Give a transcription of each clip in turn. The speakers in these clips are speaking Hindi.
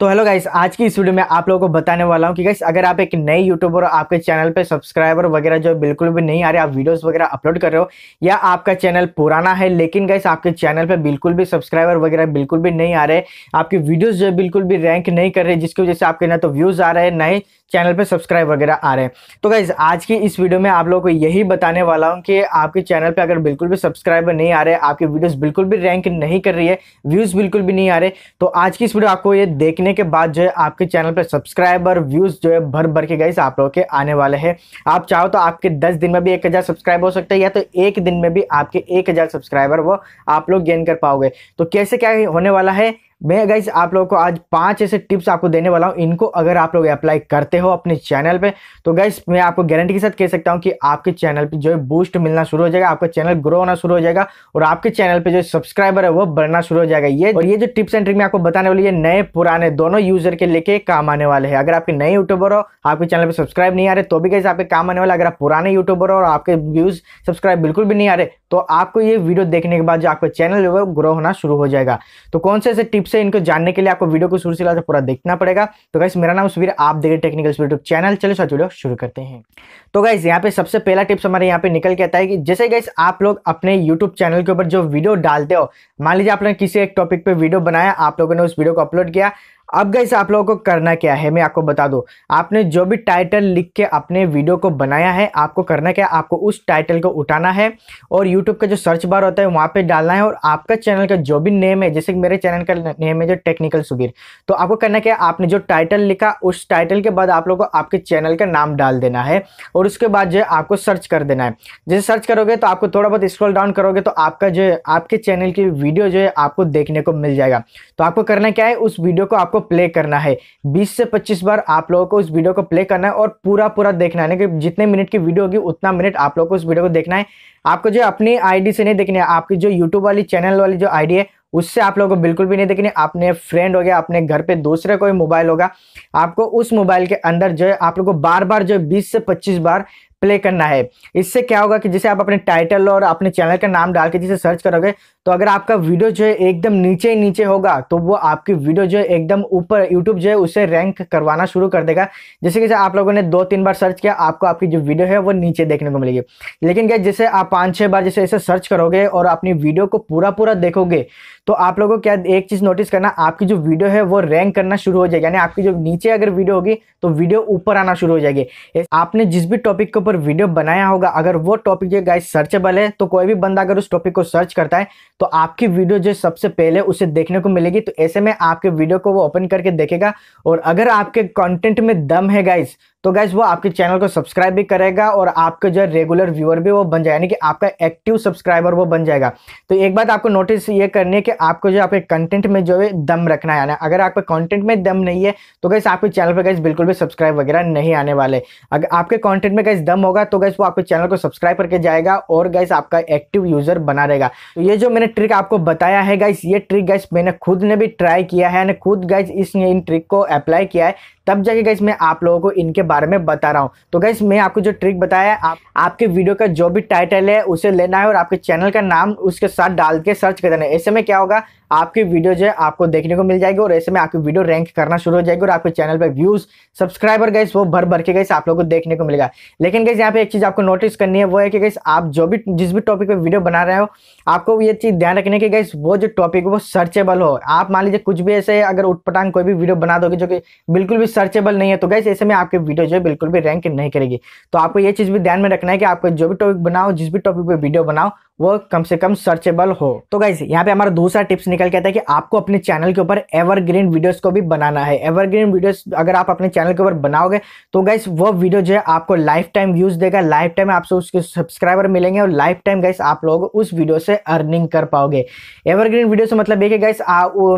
तो हेलो गाइस आज की इस वीडियो में आप लोगों को बताने वाला हूँ कि गाइस अगर आप एक नए यूट्यूबर और आपके चैनल पे सब्सक्राइबर वगैरह जो बिल्कुल भी नहीं आ रहे आप वीडियोस वगैरह अपलोड कर रहे हो या आपका चैनल पुराना है लेकिन गाइस आपके चैनल पे बिल्कुल भी सब्सक्राइबर वगैरह बिल्कुल भी नहीं आ रहे आपकी वीडियोज़ जो बिल्कुल भी रैंक नहीं कर रहे जिसकी वजह से आपके ना तो व्यूज़ आ रहे हैं नए चैनल पे सब्सक्राइब वगैरह आ रहे हैं तो गाइज आज की इस वीडियो में आप लोगों को यही बताने वाला हूँ कि आपके चैनल पे अगर बिल्कुल भी सब्सक्राइबर नहीं आ रहे आपकी वीडियोस बिल्कुल भी रैंक नहीं कर रही है व्यूज़ बिल्कुल भी नहीं आ रहे तो आज की इस वीडियो आपको ये देखने के बाद जो है आपके चैनल पर सब्सक्राइबर व्यूज़ जो है भर भर के गाइज आप लोगों के आने वाले हैं आप चाहो तो आपके दस दिन में भी एक सब्सक्राइब हो सकता है या तो एक दिन में भी आपके एक सब्सक्राइबर वो आप लोग गेन कर पाओगे तो कैसे क्या होने वाला है मैं गाइस आप लोगों को आज पांच ऐसे टिप्स आपको देने वाला हूँ इनको अगर आप लोग अप्लाई करते हो अपने चैनल पे तो गाइस मैं आपको गारंटी के साथ कह सकता हूँ कि आपके चैनल पे जो है बूस्ट मिलना शुरू हो जाएगा आपका चैनल ग्रो होना शुरू हो जाएगा और आपके चैनल पे जो सब्सक्राइबर है वो बढ़ना शुरू हो जाएगा ये और ये जो टिप्स एंड ट्रिक मैं आपको बताने वाली है नए पुराने दोनों यूजर के लेके काम आने वाले है अगर आपके नए यूट्यूबर हो आपके चैनल पर सब्सक्राइब नहीं आ रहे तो भी गाइस आपके काम आने वाले अगर आप पुराने यूट्यूबर हो और आपके व्यूज सब्सक्राइब बिल्कुल भी नहीं आ रहे तो आपको ये वीडियो देखने के बाद जो आपका चैनल है ग्रो होना शुरू हो जाएगा तो कौन से ऐसे टिप्स है इनको जानने के लिए आपको वीडियो को शुरू से लाकर पूरा देखना पड़ेगा तो गाइस मेरा नाम सुबीर आप देख रहे टेक्निकल यूट्यूब चैनल चलो साथ वीडियो शुरू करते हैं तो गाइस यहाँ पे सबसे पहला टिप्स हमारे यहाँ पे निकल के आता है कि जैसे गाइस आप लोग अपने यूट्यूब चैनल के ऊपर जो वीडियो डालते हो मान लीजिए आपने किसी एक टॉपिक पर वीडियो बनाया आप लोगों ने उस वीडियो को अपलोड किया अब गई आप लोगों को करना क्या है मैं आपको बता दूँ आपने जो भी टाइटल लिख के अपने वीडियो को बनाया है आपको करना क्या है आपको उस टाइटल को उठाना है और यूट्यूब का जो सर्च बार होता है वहाँ पर डालना है और आपका चैनल का जो भी नेम है जैसे मेरे चैनल का नेम है जो टेक्निकल सुबीर तो आपको करना क्या है आपने जो टाइटल लिखा उस टाइटल के बाद आप लोग को आपके चैनल का नाम डाल देना है और उसके बाद जो है आपको सर्च कर देना है जैसे सर्च करोगे तो आपको थोड़ा बहुत स्क्रॉल डाउन करोगे तो आपका जो है आपके चैनल की वीडियो जो है आपको देखने को मिल जाएगा तो आपको करना क्या है उस वीडियो को आपको प्ले करना है 20 से 25 बार आप लोगों को इस वीडियो को प्ले करना है और पूरा पूरा देखना है कि जितने मिनट की वीडियो होगी उतना मिनट आप लोगों को इस वीडियो को देखना है आपको जो अपनी आईडी से नहीं देखनी है आपकी जो यूट्यूब वाली चैनल वाली जो आईडी है उससे आप लोगों को बिल्कुल भी नहीं देखनी आपने फ्रेंड हो गया अपने घर पे दूसरे कोई मोबाइल होगा आपको उस मोबाइल के अंदर जो है आप लोगों को बार बार जो है बीस से पच्चीस बार प्ले करना है इससे क्या होगा कि जैसे आप अपने टाइटल और अपने चैनल का नाम डाल के जैसे सर्च करोगे तो अगर आपका वीडियो जो है एकदम नीचे ही नीचे होगा तो वो आपकी वीडियो जो है एकदम ऊपर यूट्यूब जो है उसे रैंक करवाना शुरू कर देगा जैसे कि आप लोगों ने दो तीन बार सर्च किया आपको आपकी जो वीडियो है वो नीचे देखने को मिलेगी लेकिन क्या जैसे आप पाँच छः बार जैसे ऐसे सर्च करोगे और अपनी वीडियो को पूरा पूरा देखोगे तो आप लोगों को क्या एक चीज़ नोटिस करना आपकी जो वीडियो है वो रैंक करना शुरू हो जाएगी यानी आपकी जो नीचे अगर वीडियो होगी तो वीडियो ऊपर आना शुरू हो जाएगी आपने जिस भी टॉपिक के ऊपर ऊपर वीडियो बनाया होगा अगर वो टॉपिक जो गाइस सर्चेबल है तो कोई भी बंदा अगर उस टॉपिक को सर्च करता है तो आपकी वीडियो जो सबसे पहले उसे देखने को मिलेगी तो ऐसे में आपके वीडियो को वो ओपन करके देखेगा और अगर आपके कॉन्टेंट में दम है गाइस तो गैस वो आपके चैनल को सब्सक्राइब भी करेगा और आपके जो रेगुलर व्यूअर भी वो बन जाएगा यानी कि आपका एक्टिव सब्सक्राइबर वो बन जाएगा तो एक बात आपको नोटिस ये करनी है कि आपको जो आपके कंटेंट में जो है दम रखना है अगर आपके कंटेंट में दम नहीं है तो गैस आपके चैनल पर गैस बिल्कुल भी सब्सक्राइब वगैरह नहीं आने वाले अगर आपके कॉन्टेंट में गैस दम होगा तो गैस वो आपके चैनल को सब्सक्राइब करके जाएगा और गैस आपका एक्टिव यूजर बना रहेगा तो ये जो मैंने ट्रिक आपको बताया है गैस ये ट्रिक गैस मैंने खुद ने भी ट्राई किया है यानी खुद गैस इस ट्रिक को अप्लाई किया है तब जाके गैस मैं आप लोगों को इनके बारे में बता रहा हूँ तो गैस मैं आपको जो ट्रिक बताया आप, आपके वीडियो का जो भी टाइटल है उसे लेना है और आपके चैनल का नाम उसके साथ डाल के सर्च कर देना है ऐसे में क्या होगा आपकी वीडियो जो है आपको देखने को मिल जाएगी और ऐसे में आपकी वीडियो रैंक करना शुरू हो जाएगी और आपके चैनल पर व्यूज सब्सक्राइबर गैस वो भर भर के गैस आप लोगों को देखने को मिलेगा लेकिन गैस यहाँ पे एक चीज़ आपको नोटिस करनी है वो है कि गैस आप जो भी जिस भी टॉपिक पर वीडियो बना रहे हो आपको ये चीज़ ध्यान रखने की गैस वो जो टॉपिक वो सर्चेबल हो आप मान लीजिए कुछ भी ऐसे अगर उठपटांग कोई भी वीडियो बना दोगे जो कि बिल्कुल भी सर्चेबल नहीं है तो गैस ऐसे में आपके वीडियो जो है बिल्कुल भी रैंक नहीं करेगी तो आपको ये चीज़ भी ध्यान में रखना है कि आपको जो भी टॉपिक बनाओ जिस भी टॉपिक पर वीडियो बनाओ वो कम से कम सर्चेबल हो तो गाइज यहाँ पे हमारा दूसरा टिप्स निकल के आता है कि आपको अपने चैनल के ऊपर एवरग्रीन वीडियोस को भी बनाना है एवरग्रीन वीडियोस अगर आप अपने चैनल के ऊपर बनाओगे तो गाइज वो वीडियो जो है आपको लाइफ टाइम व्यूज देगा लाइफ टाइम आपसे उसके सब्सक्राइबर मिलेंगे और लाइफ टाइम गाइस आप लोग उस वीडियो से अर्निंग कर पाओगे एवरग्रीन वीडियो से मतलब ये कि गाइस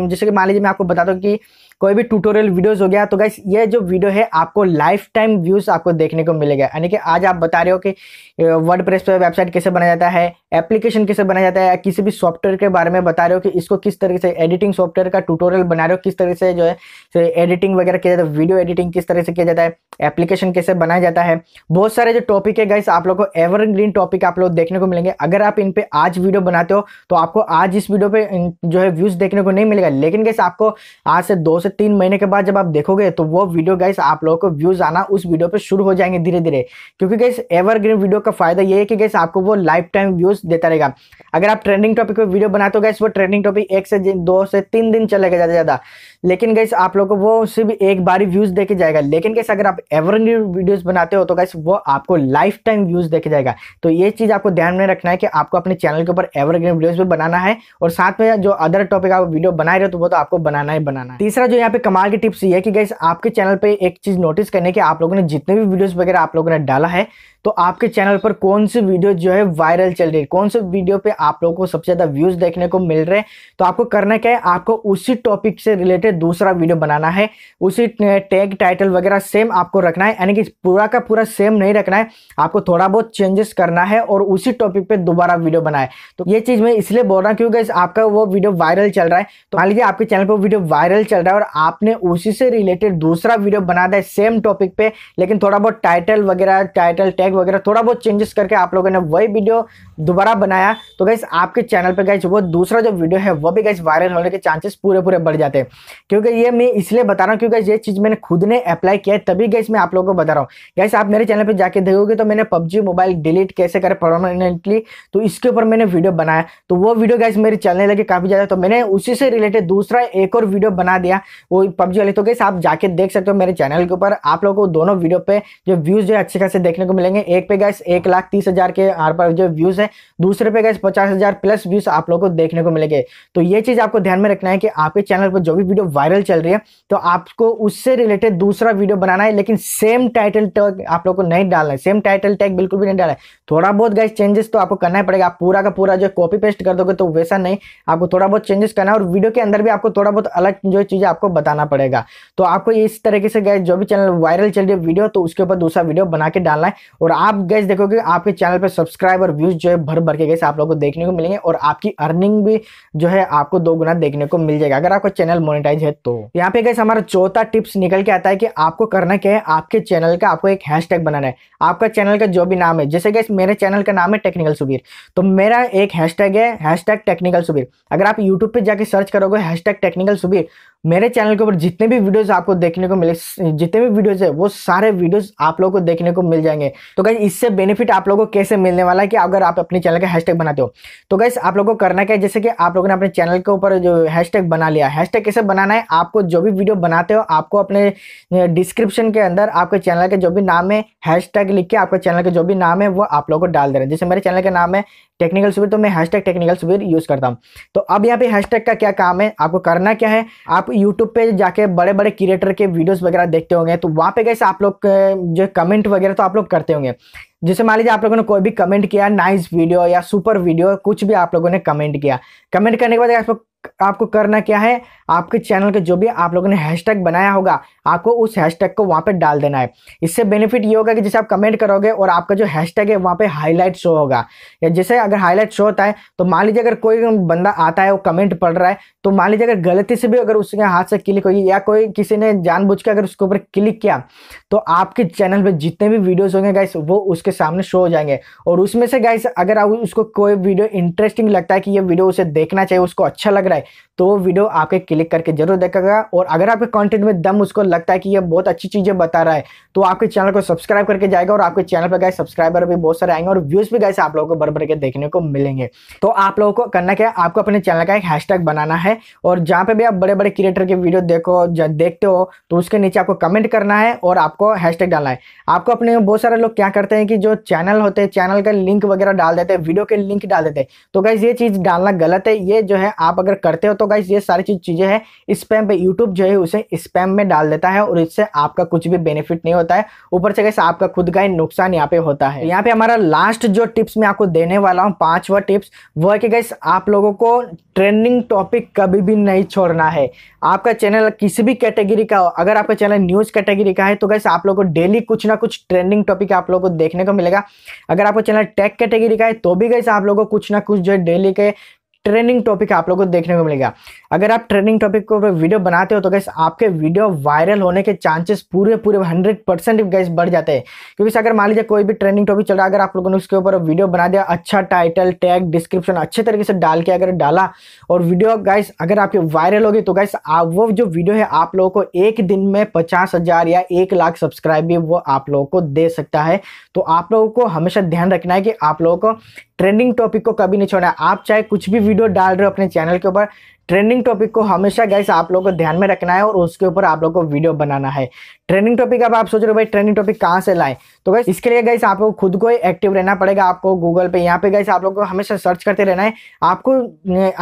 जैसे कि मान लीजिए मैं आपको बता दूँ कि कोई भी ट्यूटोरियल वीडियोस हो गया तो गाइस ये जो वीडियो है आपको लाइफ टाइम व्यूज आपको देखने को मिलेगा यानी कि आज आप बता रहे हो कि वर्ड प्रेस पर वेबसाइट कैसे बनाया जाता है एप्लीकेशन कैसे बनाया जाता है किसी भी सॉफ्टवेयर के बारे में बता रहे हो कि इसको किस तरीके से एडिटिंग सॉफ्टवेयर का ट्यूटोरियल बना रहे हो किस तरीके से जो है एडिटिंग वगैरह किया जाता है वीडियो एडिटिंग किस तरह से किया जाता है एप्लीकेशन कैसे बनाया जाता है बहुत सारे जो टॉपिक है गाइस आप लोग को एवरग्रीन टॉपिक आप लोग देखने को मिलेंगे अगर आप इन पर आज वीडियो बनाते हो तो आपको आज इस वीडियो पर जो है व्यूज देखने को नहीं मिलेगा लेकिन गैस आपको आज से दो से तीन महीने के बाद जब आप देखोगे तो वो वीडियो गाइस आप लोगों को व्यूज आना उस वीडियो पे शुरू हो जाएंगे धीरे धीरे क्योंकि गाइस एवरग्रीन वीडियो का फायदा ये है कि गाइस आपको वो लाइफ टाइम व्यूज देता रहेगा अगर आप ट्रेंडिंग टॉपिक पर वीडियो बनाते हो गाइस वो ट्रेंडिंग टॉपिक एक से दो से तीन दिन चलेगा ज़्यादा ज़्यादा लेकिन गैस आप लोग को वो सिर्फ एक बार ही व्यूज देके जाएगा लेकिन गैस अगर आप एवरग्रीन वीडियोस बनाते हो तो गैस वो आपको लाइफ टाइम व्यूज देके जाएगा तो ये चीज आपको ध्यान में रखना है कि आपको अपने चैनल के ऊपर एवरग्रीन वीडियोस भी बनाना है और साथ में जो अदर टॉपिक आप वीडियो बना रहे हो तो वो तो आपको बनाना ही बनाना है तीसरा जो यहाँ पे कमाल की टिप्स ये है कि गैस आपके चैनल पर एक चीज नोटिस करने की आप लोगों ने जितने भी वीडियोज वगैरह आप लोगों ने डाला है तो आपके चैनल पर कौन सी वीडियो जो है वायरल चल रही है कौन से वीडियो पे आप लोगों को सबसे ज़्यादा व्यूज़ देखने को मिल रहे हैं तो आपको करना क्या है आपको उसी टॉपिक से रिलेटेड दूसरा वीडियो बनाना है उसी टैग टाइटल वगैरह सेम आपको रखना है यानी कि पूरा का पूरा सेम नहीं रखना है आपको थोड़ा बहुत चेंजेस करना है और उसी टॉपिक पर दोबारा वीडियो बनाए तो ये चीज़ मैं इसलिए बोल रहा हूँ क्योंकि आपका वो वीडियो वायरल चल रहा है तो मान लीजिए आपके चैनल पर वीडियो वायरल चल रहा है और आपने उसी से रिलेटेड दूसरा वीडियो बना दिया सेम टॉपिक पे लेकिन थोड़ा बहुत टाइटल वगैरह टाइटल टैग वगैरह थोड़ा बहुत चेंजेस करके आप लोगों ने वही वीडियो दोबारा बनाया तो गैस आपके चैनल पे गैस वो दूसरा जो वीडियो है वो भी गैस वायरल होने के चांसेस पूरे पूरे बढ़ जाते हैं क्योंकि ये मैं इसलिए बता रहा हूँ क्योंकि ये चीज़ मैंने खुद ने अप्लाई किया है तभी गैस मैं आप लोगों को बता रहा हूँ गैस आप मेरे चैनल पर जाके देखोगे तो मैंने पबजी मोबाइल डिलीट कैसे करें परमानेंटली तो इसके ऊपर मैंने वीडियो बनाया तो वो वीडियो गैस मेरे चलने लगे काफ़ी ज़्यादा तो मैंने उसी से रिलेटेड दूसरा एक और वीडियो बना दिया वो पबजी वाले तो गैस आप जाके देख सकते हो मेरे चैनल के ऊपर आप लोगों को दोनों वीडियो पे जो व्यूज़ जो अच्छे खासे देखने को मिलेंगे एक पे गैस एक लाख तीस हज़ार के आर पर जो व्यूज़ है दूसरे पे गए पचास हज़ार प्लस व्यूज आप लोगों को देखने को मिलेंगे तो ये चीज़ आपको ध्यान में रखना है कि आपके चैनल पर जो भी वीडियो वायरल चल रही है तो आपको उससे रिलेटेड दूसरा वीडियो बनाना है लेकिन सेम टाइटल टैग आप लोग को नहीं डालना है सेम टाइटल टैग बिल्कुल भी नहीं डालना है थोड़ा बहुत गए चेंजेस तो आपको करना ही पड़ेगा आप पूरा का पूरा जो कॉपी पेस्ट कर दोगे तो वैसा नहीं आपको थोड़ा बहुत चेंजेस करना है और वीडियो के अंदर भी आपको थोड़ा बहुत अलग जो चीज़ आपको बताना पड़ेगा तो आपको इस तरीके से गए जो भी चैनल वायरल चल रही है वीडियो तो उसके ऊपर दूसरा वीडियो बना के डालना है और आप गैस देखोगे आपके चैनल पर सब्सक्राइब और व्यूज जो है भर भर के गैस आप लोगों को देखने को मिलेंगे और आपकी अर्निंग भी जो है आपको दो गुना देखने को मिल जाएगा अगर आपका चैनल मोनिटाइज है तो यहाँ पे गैस हमारा चौथा टिप्स निकल के आता है कि आपको करना क्या है आपके चैनल का आपको एक हैशटैग बनाना है आपका चैनल का जो भी नाम है जैसे गैस मेरे चैनल का नाम है टेक्निकल सुबीर तो मेरा एक हैश है हैश टेक्निकल सुबीर अगर आप यूट्यूब पर जाकर सर्च करोगे हैश टेक्निकल सुबीर मेरे चैनल के ऊपर जितने भी वीडियोस आपको देखने को मिले जितने भी वीडियोस है वो सारे वीडियोस आप लोगों को देखने को मिल जाएंगे तो गाइज इससे बेनिफिट आप लोगों को कैसे मिलने वाला है कि अगर आप अपने चैनल का हैशटैग बनाते हो तो गाइज आप लोगों को करना क्या है जैसे कि आप लोगों ने अपने चैनल के ऊपर जो हैशटैग बना लिया हैशटैग कैसे बनाना है आपको जो भी वीडियो बनाते हो आपको अपने डिस्क्रिप्शन के अंदर आपके चैनल के जो भी नाम है हैशटैग लिख के आपके चैनल का जो भी नाम है वो आप लोग को डाल दे रहे हैं जैसे मेरे चैनल का नाम है टेक्निकल सुबीर तो मैं हैशटैग टेक्निकल सुबीर यूज़ करता हूँ तो अब यहाँ पे हैशटैग का क्या काम है आपको करना क्या है आप यूट्यूब पे जाके बड़े बड़े क्रिएटर के वीडियोस वगैरह देखते होंगे तो वहाँ पे गैसे आप लोग जो कमेंट वगैरह तो आप लोग करते होंगे जैसे मान लीजिए आप लोगों ने कोई भी कमेंट किया नाइस वीडियो या सुपर वीडियो कुछ भी आप लोगों ने कमेंट किया कमेंट करने के बाद आप लोग आपको करना क्या है आपके चैनल के जो भी आप लोगों ने हैशटैग बनाया होगा आपको उस हैशटैग को वहां पे डाल देना है इससे बेनिफिट ये होगा कि जैसे आप कमेंट करोगे और आपका जो हैशटैग है वहां पे हाईलाइट शो होगा या जैसे अगर हाईलाइट शो होता है तो मान लीजिए अगर कोई बंदा आता है वो कमेंट पढ़ रहा है तो मान लीजिए अगर गलती से भी अगर उसके हाथ से क्लिक होगी या कोई किसी ने जानबूझ के अगर उसके ऊपर क्लिक किया तो आपके चैनल पर जितने भी वीडियोज़ होंगे गाइस वो उसके सामने शो हो जाएंगे और उसमें से गाइस अगर उसको कोई वीडियो इंटरेस्टिंग लगता है कि ये वीडियो उसे देखना चाहिए उसको अच्छा लग रहा रहा है तो वो वीडियो आपके क्लिक करके जरूर देखेगा और अगर आपके कंटेंट में दम उसको लगता है कि ये बहुत अच्छी चीज़ें बता रहा है तो आपके चैनल को सब्सक्राइब करके जाएगा और आपके चैनल पर गए सब्सक्राइबर भी बहुत सारे आएंगे और व्यूज़ भी गए आप लोगों को भर भर के देखने को मिलेंगे तो आप लोगों को करना क्या है आपको अपने चैनल का एक हैशटैग बनाना है और जहाँ पर भी आप बड़े बड़े क्रिएटर के वीडियो देखो देखते हो तो उसके नीचे आपको कमेंट करना है और आपको हैशटैग डालना है आपको अपने बहुत सारे लोग क्या करते हैं कि जो चैनल होते हैं चैनल का लिंक वगैरह डाल देते हैं वीडियो के लिंक डाल देते हैं तो गाइज ये चीज़ डालना गलत है ये जो है आप अगर करते हो तो गाइज ये सारी चीज चीज़ें हैं स्पैम पे यूट्यूब जो है उसे स्पैम में डाल देता है और इससे आपका कुछ भी बेनिफिट नहीं होता है ऊपर से गैस आपका खुद का ही नुकसान यहाँ पे होता है यहाँ पे हमारा लास्ट जो टिप्स मैं आपको देने वाला हूँ पाँचवा टिप्स वो है कि गैस आप लोगों को ट्रेंडिंग टॉपिक कभी भी नहीं छोड़ना है आपका चैनल किसी भी कैटेगरी का हो अगर आपका चैनल न्यूज़ कैटेगरी का है तो गैस आप लोग को डेली कुछ ना कुछ ट्रेंडिंग टॉपिक आप लोग को देखने को मिलेगा अगर आपका चैनल टेक कैटेगरी का है तो भी गैस आप लोग को कुछ ना कुछ जो डेली के ट्रेनिंग टॉपिक आप लोगों को देखने को मिलेगा अगर आप ट्रेनिंग टॉपिक को वीडियो बनाते हो तो गैस आपके वीडियो वायरल होने के चांसेस पूरे पूरे हंड्रेड परसेंट गैस बढ़ जाते हैं क्योंकि अगर मान लीजिए कोई भी ट्रेनिंग टॉपिक चल रहा है अगर आप लोगों ने उसके ऊपर वीडियो बना दिया अच्छा टाइटल टैग डिस्क्रिप्शन अच्छे तरीके से डाल के अगर डाला और वीडियो गैस अगर आपकी वायरल होगी तो गैस वो जो वीडियो है आप लोगों को एक दिन में पचास या एक लाख सब्सक्राइब भी वो आप लोगों को दे सकता है तो आप लोगों को हमेशा ध्यान रखना है कि आप लोगों को ट्रेंडिंग टॉपिक को कभी नहीं छोड़ना आप चाहे कुछ भी वीडियो डाल रहे हो अपने चैनल के ऊपर ट्रेंडिंग टॉपिक को हमेशा गैस आप लोगों को ध्यान में रखना है और उसके ऊपर आप लोगों को वीडियो बनाना है ट्रेंडिंग टॉपिक अब आप सोच रहे हो भाई ट्रेंडिंग टॉपिक कहाँ से लाए तो गैस इसके लिए गैस लोग खुद को एक्टिव रहना पड़ेगा आपको गूगल पे यहाँ पे गैस आप लोग को हमेशा सर्च करते रहना है आपको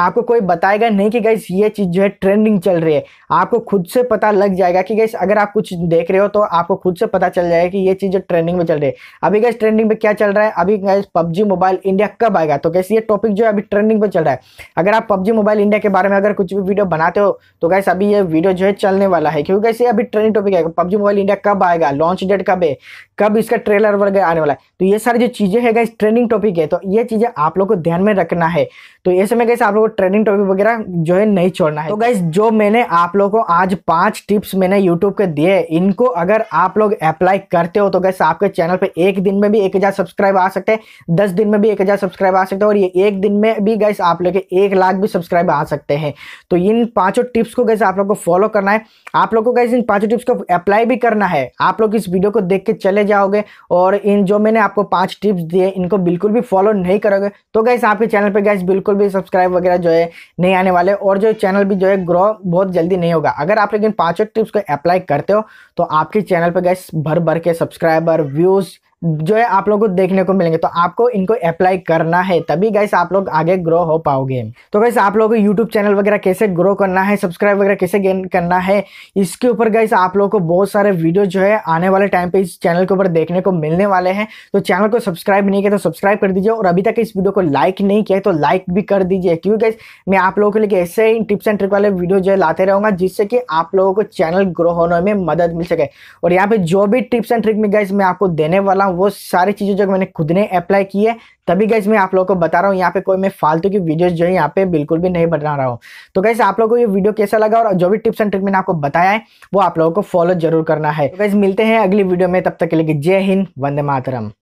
आपको कोई बताएगा नहीं कि गैस ये चीज़ जो है ट्रेंडिंग चल रही है आपको खुद से पता लग जाएगा कि गैस अगर आप कुछ देख रहे हो तो आपको खुद से पता चल जाएगा कि ये चीज़ जो ट्रेंडिंग में चल रही है अभी गैस ट्रेंडिंग में क्या चल रहा है अभी गैस पबजी मोबाइल इंडिया कब आएगा तो गैस ये टॉपिक जो है अभी ट्रेंडिंग में चल रहा है अगर आप पबजी मोबाइल इंडिया के बारे में अगर कुछ भी वीडियो बनाते हो तो गैस अभी ये वीडियो जो है चलने वाला है क्योंकि गैस ये अभी ट्रेंडिंग टॉपिक है पब्जी मोबाइल इंडिया कब आएगा लॉन्च डेट कब है कब इसका ट्रेलर वगैरह आने वाला है तो ये सारी जो चीज़ें है गैस ट्रेंडिंग टॉपिक है तो ये चीज़ें आप लोग को ध्यान में रखना है तो ऐसे में गैस आप लोग को ट्रेंडिंग टॉपिक वगैरह जो है नहीं छोड़ना है तो गैस जो मैंने आप लोग को आज पाँच टिप्स मैंने यूट्यूब के दिए इनको अगर आप लोग अप्लाई करते हो तो गैस आपके चैनल पर एक दिन में भी एक सब्सक्राइब आ सकते हैं दस दिन में भी एक सब्सक्राइब आ सकते हैं और ये एक दिन में भी गैस आप लोग के एक लाख भी सब्सक्राइब आ सकते हैं हैं तो इन पांचों टिप्स को कैसे आप लोग को फॉलो करना है आप लोग को कैसे इन पांचों टिप्स को अप्लाई भी करना है आप लोग इस वीडियो को देख के चले जाओगे और इन जो मैंने आपको पांच टिप्स दिए इनको बिल्कुल भी फॉलो नहीं करोगे तो कैसे आपके चैनल पर गैस बिल्कुल भी सब्सक्राइब वगैरह जो है नहीं आने वाले और जो चैनल भी जो है ग्रो बहुत जल्दी नहीं होगा अगर आप लोग इन पाँचों टिप्स को अप्लाई करते हो तो आपके चैनल पर गैस भर भर के सब्सक्राइबर व्यूज़ जो है आप लोग को देखने को मिलेंगे तो आपको इनको अप्लाई करना है तभी गाइस आप लोग आगे ग्रो हो पाओगे तो गाइस आप लोगों को यूट्यूब चैनल वगैरह कैसे ग्रो करना है सब्सक्राइब वगैरह कैसे गेन करना है इसके ऊपर गाइस आप लोगों को बहुत सारे वीडियो जो है आने वाले टाइम पे इस चैनल के ऊपर देखने को मिलने वाले हैं तो चैनल को सब्सक्राइब नहीं किया तो सब्सक्राइब कर दीजिए और अभी तक इस वीडियो को लाइक नहीं किया तो लाइक भी कर दीजिए क्योंकि गाइस मैं आप लोगों के लिए ऐसे ही टिप्स एंड ट्रिक वाले वीडियो जो है लाते रहूंगा जिससे कि आप लोगों को चैनल ग्रो होने में मदद मिल सके और यहाँ पे जो भी टिप्स एंड ट्रिक में गाइस मैं आपको देने वाला वो सारी चीज़ें जो मैंने खुद ने अप्लाई की है तभी गैस मैं आप लोगों को बता रहा हूँ यहाँ पे कोई मैं फालतू की वीडियोस जो है यहाँ पे बिल्कुल भी नहीं बना रहा हूँ तो गैस आप लोगों को ये वीडियो कैसा लगा और जो भी टिप्स एंड ट्रिक मैंने आपको बताया है वो आप लोगों को फॉलो जरूर करना है तो गैस मिलते हैं अगली वीडियो में तब तक के लिए जय हिंद वंदे मातरम